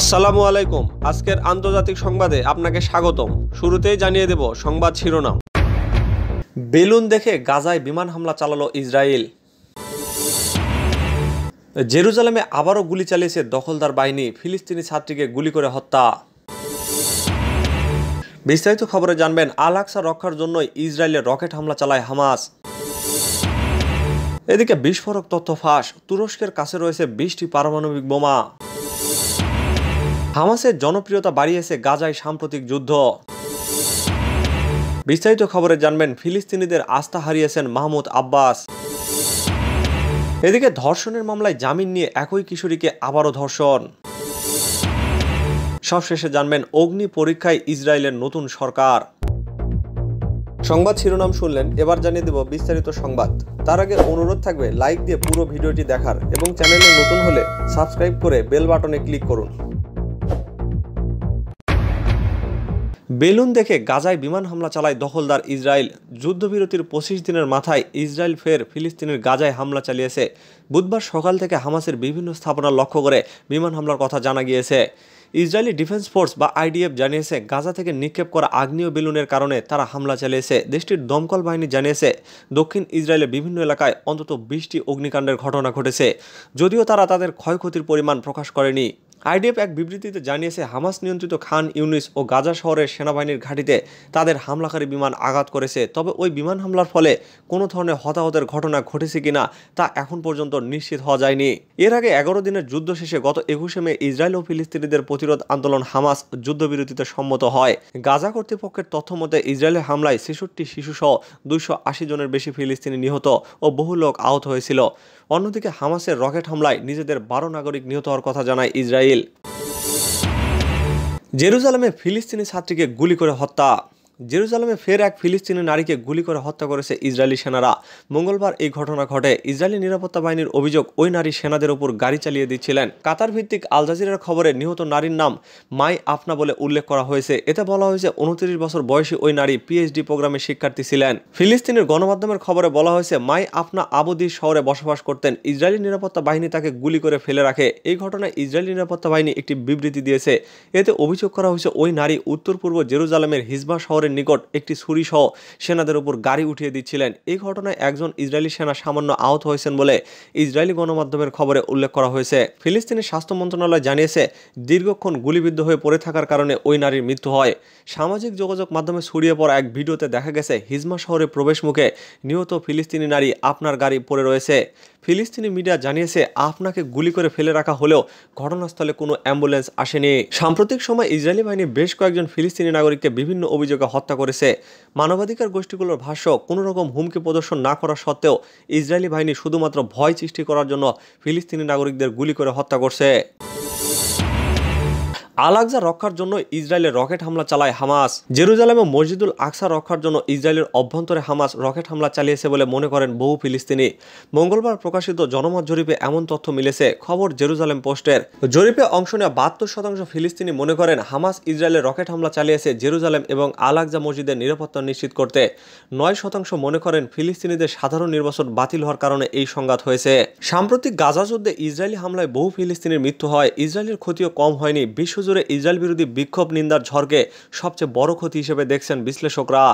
আসসালামু আলাইকুম আজকের আন্তর্জাতিক সংবাদে আপনাকে স্বাগতম শুরুতেই জানিয়ে দেব সংবাদ শিরোনাম বেলুন দেখে গাজায় বিমান হামলা চালালো ইসরায়েল জেরুজালেমে আবারও গুলি চালিয়েছে দখলদার বাহিনী ফিলিস্তিনি ছাত্রীকে গুলি করে হত্যা বিস্তারিত খবরে জানবেন আলাক্সা রক্ষার জন্য ইসরায়েলে রকেট হামলা চালায় হামাস এদিকে বিস্ফোরক তথ্য ফাঁস তুরস্কের কাছে রয়েছে বিশটি পারমাণবিক বোমা হামাসের জনপ্রিয়তা বাড়িয়েছে গাজায় সাম্প্রতিক যুদ্ধ বিস্তারিত খবরে জানবেন ফিলিস্তিনিদের আস্থা হারিয়েছেন মাহমুদ আব্বাস এদিকে ধর্ষণের মামলায় জামিন নিয়ে একই কিশোরীকে আবারও ধর্ষণ সবশেষে জানবেন অগ্নি পরীক্ষায় ইসরায়েলের নতুন সরকার সংবাদ শিরোনাম শুনলেন এবার জানিয়ে দেব বিস্তারিত সংবাদ তার আগে অনুরোধ থাকবে লাইক দিয়ে পুরো ভিডিওটি দেখার এবং চ্যানেলে নতুন হলে সাবস্ক্রাইব করে বেল বাটনে ক্লিক করুন বেলুন দেখে গাজায় বিমান হামলা চালায় দখলদার ইসরায়েল যুদ্ধবিরতির পঁচিশ দিনের মাথায় ইসরায়েল ফের ফিলিস্তিনের গাজায় হামলা চালিয়েছে বুধবার সকাল থেকে হামাসের বিভিন্ন স্থাপনা লক্ষ্য করে বিমান হামলার কথা জানা গিয়েছে ইসরায়েলি ডিফেন্স ফোর্স বা আইডিএফ জানিয়েছে গাজা থেকে নিক্ষেপ করা আগ্নেয় বেলুনের কারণে তারা হামলা চালিয়েছে দেশটির দমকল বাহিনী জানিয়েছে দক্ষিণ ইসরায়েলের বিভিন্ন এলাকায় অন্তত বিশটি অগ্নিকাণ্ডের ঘটনা ঘটেছে যদিও তারা তাদের ক্ষয়ক্ষতির পরিমাণ প্রকাশ করেনি আইডিএফ এক বিবৃতিতে জানিয়েছে হামাস নিয়ন্ত্রিত খান ইউনিস ও গাজা শহরের সেনাবাহিনীর ঘাঁটিতে তাদের হামলাকারী বিমান আঘাত করেছে তবে ওই বিমান হামলার ফলে কোনো ধরনের হতাহতের ঘটনা ঘটেছে কিনা তা এখন পর্যন্ত নিশ্চিত হওয়া যায়নি এর আগে এগারো দিনের যুদ্ধ শেষে গত একুশে মে ইসরায়েল ও ফিলিস্তিনিদের প্রতিরোধ আন্দোলন হামাস যুদ্ধবিরতিতে সম্মত হয় গাজা কর্তৃপক্ষের তথ্য মতে ইসরায়েলের হামলায় ছেষট্টি শিশুসহ দুইশো আশি জনের বেশি ফিলিস্তিনি নিহত ও বহু লোক আহত হয়েছিল অন্যদিকে হামাসের রকেট হামলায় নিজেদের বারো নাগরিক নিহত হওয়ার কথা জানায় ইসরায়েল জেরুজালামে ফিলিস্তিনি ছাত্রীকে গুলি করে হত্যা জেরুজালেমে ফের এক ফিলিস্তিনি নারীকে গুলি করে হত্যা করেছে ইসরায়েলি সেনারা মঙ্গলবার এই ঘটনা ঘটে ইসরায়েলি নিরাপত্তা বাহিনীর অভিযোগ ওই নারী সেনাদের ওপর গাড়ি চালিয়ে দিচ্ছিলেন কাতার ভিত্তিক আল জাজিরার খবরে নিহত নারীর নাম মাই আফনা বলে উল্লেখ করা হয়েছে এতে বলা হয়েছে উনত্রিশ বছর বয়সী ওই নারী পিএইচডি প্রোগ্রামের শিক্ষার্থী ছিলেন ফিলিস্তিনের গণমাধ্যমের খবরে বলা হয়েছে মাই আফনা আবুদি শহরে বসবাস করতেন ইসরায়েলি নিরাপত্তা বাহিনী তাকে গুলি করে ফেলে রাখে এই ঘটনায় ইসরায়েলি নিরাপত্তা বাহিনী একটি বিবৃতি দিয়েছে এতে অভিযোগ করা হয়েছে ওই নারী উত্তর পূর্ব জেরুজালামের হিজবা শহরে শহরের নিকট একটি ছুরিসহ সেনাদের উপর গাড়ি উঠিয়ে দিচ্ছিলেন এই ঘটনায় একজন ইসরায়েলি সেনা সামান্য আহত হয়েছেন বলে ইসরায়েলি গণমাধ্যমের খবরে উল্লেখ করা হয়েছে ফিলিস্তিনের স্বাস্থ্য মন্ত্রণালয় জানিয়েছে দীর্ঘক্ষণ গুলিবিদ্ধ হয়ে পড়ে থাকার কারণে ওই নারীর মৃত্যু হয় সামাজিক যোগাযোগ মাধ্যমে ছড়িয়ে পড়া এক ভিডিওতে দেখা গেছে হিজমা শহরে প্রবেশ মুখে নিহত ফিলিস্তিনি নারী আপনার গাড়ি পড়ে রয়েছে ফিলিস্তিনি মিডিয়া জানিয়েছে আপনাকে গুলি করে ফেলে রাখা হলেও ঘটনাস্থলে কোনো অ্যাম্বুলেন্স আসেনি সাম্প্রতিক সময় ইসরায়েলি বাহিনী বেশ কয়েকজন ফিলিস্তিনি নাগরিককে বিভিন্ন অভিযোগে হত্যা করেছে মানবাধিকার গোষ্ঠীগুলোর ভাষ্য কোনো রকম হুমকি প্রদর্শন না করা সত্ত্বেও ইসরায়েলি বাহিনী শুধুমাত্র ভয় সৃষ্টি করার জন্য ফিলিস্তিনি নাগরিকদের গুলি করে হত্যা করছে আলাকজা রক্ষার জন্য ইসরায়েলের রকেট হামলা চালায় হামাস ও মসজিদুল আকসা রক্ষার জন্য ইসরায়েলের অভ্যন্তরে হামাস রকেট হামলা চালিয়েছে বলে মনে করেন বহু ফিলিস্তিনি মঙ্গলবার প্রকাশিত জনমত জরিপে এমন তথ্য মিলেছে খবর জেরুজালেম পোস্টের জরিপে অংশ নেওয়া বাহাত্তর শতাংশ ফিলিস্তিনি মনে করেন হামাস ইসরায়েলের রকেট হামলা চালিয়েছে জেরুজালেম এবং আলাকজা মসজিদের নিরাপত্তা নিশ্চিত করতে নয় শতাংশ মনে করেন ফিলিস্তিনিদের সাধারণ নির্বাচন বাতিল হওয়ার কারণে এই সংঘাত হয়েছে সাম্প্রতিক গাজা যুদ্ধে ইসরায়েলি হামলায় বহু ফিলিস্তিনির মৃত্যু হয় ইসরায়েলের ক্ষতিও কম হয়নি বিশ্ব জুড়ে ইসরায়েল বিরোধী বিক্ষোভ নিন্দার ঝড়কে সবচেয়ে বড় ক্ষতি হিসেবে দেখছেন বিশ্লেষকরা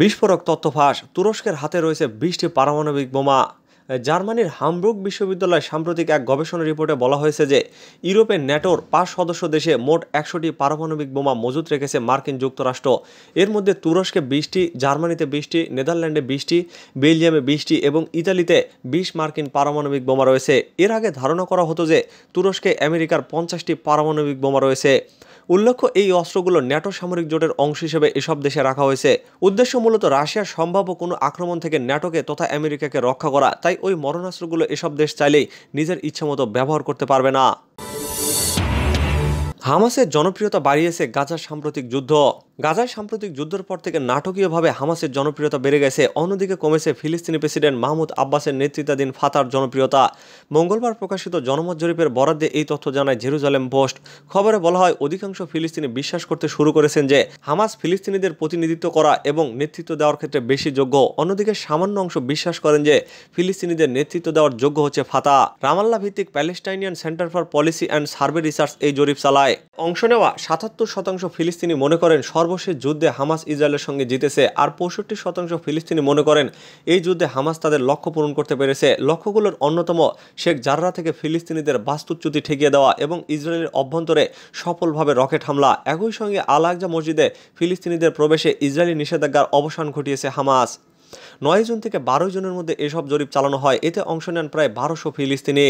বিস্ফোরক তথ্য ফাঁস তুরস্কের হাতে রয়েছে বিশটি পারমাণবিক বোমা জার্মানির হামবুর্গ বিশ্ববিদ্যালয় সাম্প্রতিক এক গবেষণা রিপোর্টে বলা হয়েছে যে ইউরোপের ন্যাটোর পাঁচ সদস্য দেশে মোট একশোটি পারমাণবিক বোমা মজুত রেখেছে মার্কিন যুক্তরাষ্ট্র এর মধ্যে তুরস্কে বিশটি জার্মানিতে বিশটি নেদারল্যান্ডে বিশটি বেলজিয়ামে বিশটি এবং ইতালিতে বিশ মার্কিন পারমাণবিক বোমা রয়েছে এর আগে ধারণা করা হতো যে তুরস্কে আমেরিকার পঞ্চাশটি পারমাণবিক বোমা রয়েছে উল্লেখ্য এই অস্ত্রগুলো ন্যাটো সামরিক জোটের অংশ হিসেবে এসব দেশে রাখা হয়েছে উদ্দেশ্য মূলত রাশিয়ার সম্ভাব্য কোনো আক্রমণ থেকে ন্যাটোকে তথা আমেরিকাকে রক্ষা করা তাই তাই ওই মরণাস্ত্রগুলো এসব দেশ চাইলেই নিজের ইচ্ছামতো ব্যবহার করতে পারবে না হামাসের জনপ্রিয়তা বাড়িয়েছে গাজার সাম্প্রতিক যুদ্ধ গাজার সাম্প্রতিক যুদ্ধের পর থেকে নাটকীয়ভাবে হামাসের জনপ্রিয়তা বেড়ে গেছে অন্যদিকে কমেছে ফিলিস্তিনি প্রেসিডেন্ট মাহমুদ আব্বাসের নেতৃত্বাধীন ফাতার জনপ্রিয়তা মঙ্গলবার প্রকাশিত জনমত জরিপের বরাদ্দে এই তথ্য জানায় জেরুজালেম পোস্ট খবরে বলা হয় অধিকাংশ ফিলিস্তিনি বিশ্বাস করতে শুরু করেছেন যে হামাস ফিলিস্তিনিদের প্রতিনিধিত্ব করা এবং নেতৃত্ব দেওয়ার ক্ষেত্রে বেশি যোগ্য অন্যদিকে সামান্য অংশ বিশ্বাস করেন যে ফিলিস্তিনিদের নেতৃত্ব দেওয়ার যোগ্য হচ্ছে ফাতা রামাল্লা ভিত্তিক Palestinian centre for policy and survey research এই জরিপ চালায় অংশ নেওয়া সাতাত্তর শতাংশ ফিলিস্তিনি মনে করেন সর্বশেষ যুদ্ধে হামাস ইসরায়েলের সঙ্গে জিতেছে আর পঁয়ষট্টি শতাংশ ফিলিস্তিনি মনে করেন এই যুদ্ধে হামাস তাদের লক্ষ্য পূরণ করতে পেরেছে লক্ষ্যগুলোর অন্যতম শেখ জাররা থেকে ফিলিস্তিনিদের বাস্তুচ্যুতি ঠেকিয়ে দেওয়া এবং ইসরায়েলের অভ্যন্তরে সফলভাবে রকেট হামলা একই সঙ্গে আল আকজা মসজিদে ফিলিস্তিনিদের প্রবেশে ইসরায়েলি নিষেধাজ্ঞার অবসান ঘটিয়েছে হামাস নয় জুন থেকে বারোই জনের মধ্যে এসব জরিপ চালানো হয় এতে অংশ নেন প্রায় বারোশো ফিলিস্তিনি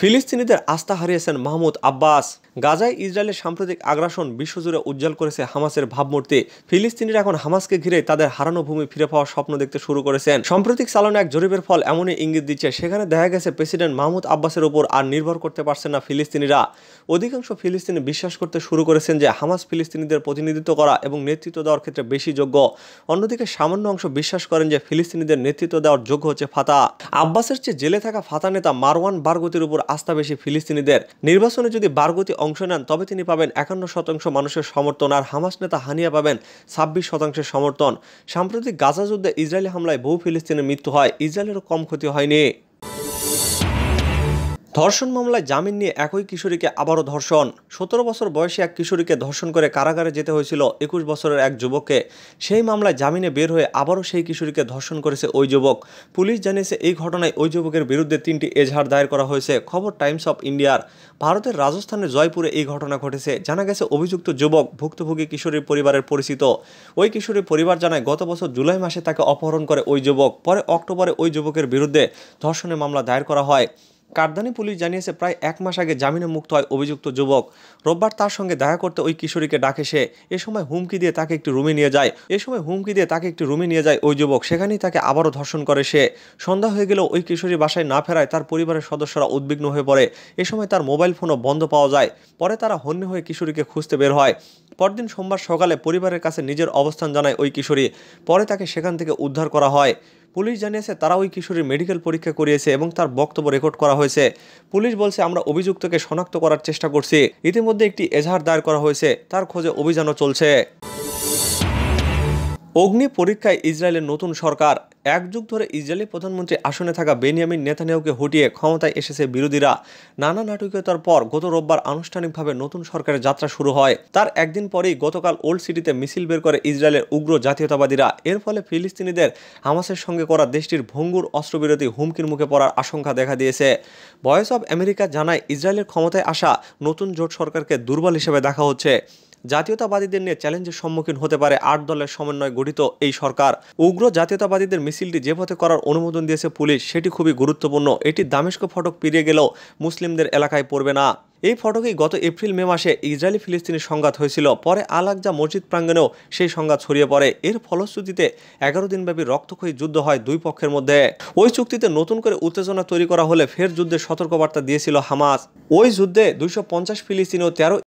ফিলিস্তিনিদের আস্থা হারিয়েছেন মাহমুদ আব্বাস গাজায় ইসরায়েলের সাম্প্রতিক আগ্রাসন বিশ্বজুড়ে উজ্জ্বল করেছে হামাসের ভাবমূর্তি ফিলিস্তিনিরা এখন হামাসকে ঘিরে তাদের হারানো ভূমি ফিরে পাওয়ার স্বপ্ন দেখতে শুরু করেছেন সাম্প্রতিক চালানো এক জরিপের ফল এমনই ইঙ্গিত দিচ্ছে সেখানে দেখা গেছে প্রেসিডেন্ট মাহমুদ আব্বাসের উপর আর নির্ভর করতে পারছেন না ফিলিস্তিনিরা অধিকাংশ ফিলিস্তিনি বিশ্বাস করতে শুরু করেছেন যে হামাস ফিলিস্তিনিদের প্রতিনিধিত্ব করা এবং নেতৃত্ব দেওয়ার ক্ষেত্রে বেশি যোগ্য অন্যদিকে সামান্য অংশ বিশ্বাস করেন যে ফিলিস্তিনিদের নেতৃত্ব দেওয়ার যোগ্য হচ্ছে ফাতা আব্বাসের চেয়ে জেলে থাকা ফাতা নেতা মারওয়ান বারগতির উপর আস্থা বেশি ফিলিস্তিনিদের নির্বাচনে যদি বারগতি অংশ নেন তবে তিনি পাবেন একান্ন শতাংশ মানুষের সমর্থন আর হামাস নেতা হানিয়া পাবেন ছাব্বিশ শতাংশের সমর্থন সাম্প্রতিক গাজা যুদ্ধে ইসরায়েলি হামলায় বহু ফিলিস্তিনের মৃত্যু হয় ইসরায়েলেরও কম ক্ষতি হয়নি ধর্ষণ মামলায় জামিন নিয়ে একই কিশোরীকে আবারও ধর্ষণ সতেরো বছর বয়সী এক কিশোরীকে ধর্ষণ করে কারাগারে যেতে হয়েছিল একুশ বছরের এক যুবককে সেই মামলায় জামিনে বের হয়ে আবারও সেই কিশোরীকে ধর্ষণ করেছে ওই যুবক পুলিশ জানিয়েছে এই ঘটনায় ওই যুবকের বিরুদ্ধে তিনটি এজাহার দায়ের করা হয়েছে খবর টাইমস অফ ইন্ডিয়ার ভারতের রাজস্থানের জয়পুরে এই ঘটনা ঘটেছে জানা গেছে অভিযুক্ত যুবক ভুক্তভোগী কিশোরীর পরিবারের পরিচিত ওই কিশোরীর পরিবার জানায় গত বছর জুলাই মাসে তাকে অপহরণ করে ওই যুবক পরে অক্টোবরে ওই যুবকের বিরুদ্ধে ধর্ষণের মামলা দায়ের করা হয় কারদানি পুলিশ জানিয়েছে প্রায় এক মাস আগে জামিনে মুক্ত হয় অভিযুক্ত যুবক রোববার তার সঙ্গে দেখা করতে ওই কিশোরীকে ডাকে সে এ সময় হুমকি দিয়ে তাকে একটি রুমে নিয়ে যায় এ সময় হুমকি দিয়ে তাকে একটি রুমে নিয়ে যায় ওই যুবক সেখানেই তাকে আবারও ধর্ষণ করে সে সন্ধ্যা হয়ে গেলেও ওই কিশোরী বাসায় না ফেরায় তার পরিবারের সদস্যরা উদ্বিগ্ন হয়ে পড়ে এ সময় তার মোবাইল ফোনও বন্ধ পাওয়া যায় পরে তারা হন্যে হয়ে কিশোরীকে খুঁজতে বের হয় পরদিন সোমবার সকালে পরিবারের কাছে নিজের অবস্থান জানায় ওই কিশোরী পরে তাকে সেখান থেকে উদ্ধার করা হয় পুলিশ জানিয়েছে তারা ওই কিশোরীর মেডিকেল পরীক্ষা করিয়েছে এবং তার বক্তব্য রেকর্ড করা হয়েছে পুলিশ বলছে আমরা অভিযুক্তকে শনাক্ত করার চেষ্টা করছি ইতিমধ্যে একটি এজাহার দায়ের করা হয়েছে তার খোঁজে অভিযানও চলছে অগ্নি পরীক্ষায় ইসরায়েলের নতুন সরকার এক যুগ ধরে ইসরায়েলি প্রধানমন্ত্রী আসনে থাকা বেনিয়ামিন নেতানিয়াকে হটিয়ে ক্ষমতায় এসেছে বিরোধীরা নানা নাটকীয়তার পর গত রোববার আনুষ্ঠানিকভাবে নতুন সরকারের যাত্রা শুরু হয় তার একদিন পরেই গতকাল ওল্ড সিটিতে মিছিল বের করে ইসরায়েলের উগ্র জাতীয়তাবাদীরা এর ফলে ফিলিস্তিনিদের হামাসের সঙ্গে করা দেশটির ভঙ্গুর অস্ত্রবিরতি হুমকির মুখে পড়ার আশঙ্কা দেখা দিয়েছে ভয়েস অব আমেরিকা জানায় ইসরায়েলের ক্ষমতায় আসা নতুন জোট সরকারকে দুর্বল হিসেবে দেখা হচ্ছে জাতীয়তাবাদীদের নিয়ে চ্যালেঞ্জের সম্মুখীন হতে পারে আট দলের সমন্বয়ে গঠিত এই সরকার উগ্র জাতীয়তাবাদীদের মিছিলটি যে পথে করার অনুমোদন দিয়েছে পুলিশ সেটি খুবই গুরুত্বপূর্ণ এটি দামেস্ক ফটক পেরিয়ে গেলেও মুসলিমদের এলাকায় পড়বে না এই ফটকেই গত এপ্রিল মে মাসে ইসরায়েলি ফিলিস্তিনি সংঘাত হয়েছিল পরে আলাকজা মসজিদ প্রাঙ্গণেও সেই সংঘাত ছড়িয়ে পড়ে এর ফলশ্রুতিতে এগারো দিনব্যাপী রক্তক্ষয়ী যুদ্ধ হয় দুই পক্ষের মধ্যে ওই চুক্তিতে নতুন করে উত্তেজনা তৈরি করা হলে ফের যুদ্ধের সতর্কবার্তা দিয়েছিল হামাস ওই যুদ্ধে দুইশো পঞ্চাশ ফিলিস্তিনি ও তেরো